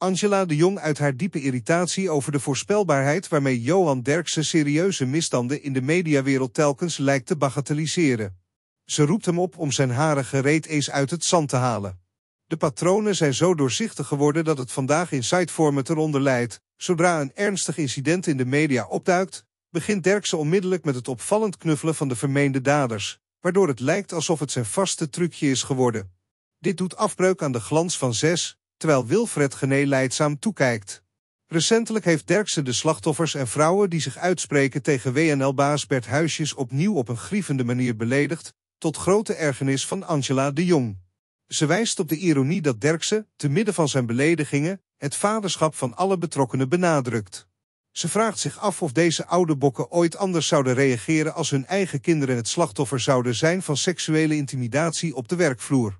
Angela de Jong uit haar diepe irritatie over de voorspelbaarheid waarmee Johan Derksen serieuze misstanden in de mediawereld telkens lijkt te bagatelliseren. Ze roept hem op om zijn haren gereed eens uit het zand te halen. De patronen zijn zo doorzichtig geworden dat het vandaag in siteformat eronder leidt. Zodra een ernstig incident in de media opduikt, begint Derksen onmiddellijk met het opvallend knuffelen van de vermeende daders, waardoor het lijkt alsof het zijn vaste trucje is geworden. Dit doet afbreuk aan de glans van zes, terwijl Wilfred Gené leidzaam toekijkt. Recentelijk heeft Derksen de slachtoffers en vrouwen die zich uitspreken tegen WNL-baas Bert Huisjes opnieuw op een grievende manier beledigd, tot grote ergernis van Angela de Jong. Ze wijst op de ironie dat Derksen, te midden van zijn beledigingen, het vaderschap van alle betrokkenen benadrukt. Ze vraagt zich af of deze oude bokken ooit anders zouden reageren als hun eigen kinderen het slachtoffer zouden zijn van seksuele intimidatie op de werkvloer.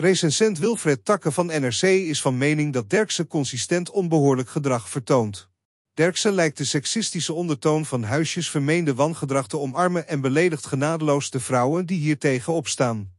Recensent Wilfred Takke van NRC is van mening dat Derksen consistent onbehoorlijk gedrag vertoont. Derksen lijkt de seksistische ondertoon van Huisjes vermeende wangedrag te omarmen en beledigt genadeloos de vrouwen die hiertegen opstaan.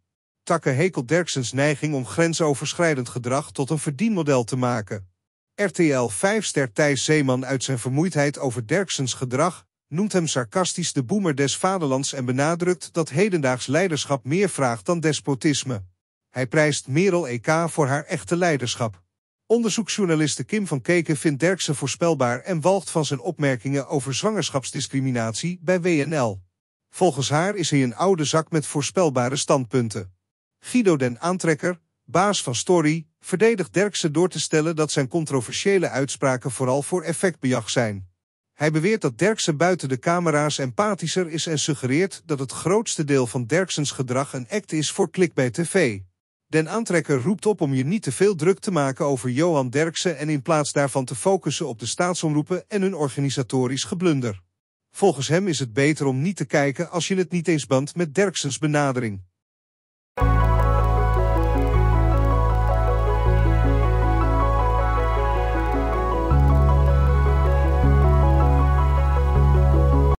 Takke hekelt Derksens neiging om grensoverschrijdend gedrag tot een verdienmodel te maken. RTL 5-ster Thijs Zeeman uit zijn vermoeidheid over Derksens gedrag noemt hem sarcastisch de boemer des vaderlands en benadrukt dat hedendaags leiderschap meer vraagt dan despotisme. Hij prijst Merel EK voor haar echte leiderschap. Onderzoeksjournaliste Kim van Keken vindt Derksen voorspelbaar en walgt van zijn opmerkingen over zwangerschapsdiscriminatie bij WNL. Volgens haar is hij een oude zak met voorspelbare standpunten. Guido den Aantrekker, baas van Story, verdedigt Derksen door te stellen dat zijn controversiële uitspraken vooral voor effectbejag zijn. Hij beweert dat Derksen buiten de camera's empathischer is en suggereert dat het grootste deel van Derksens gedrag een act is voor klik bij TV. Den Aantrekker roept op om je niet te veel druk te maken over Johan Derksen en in plaats daarvan te focussen op de staatsomroepen en hun organisatorisch geblunder. Volgens hem is het beter om niet te kijken als je het niet eens bandt met Derksens benadering.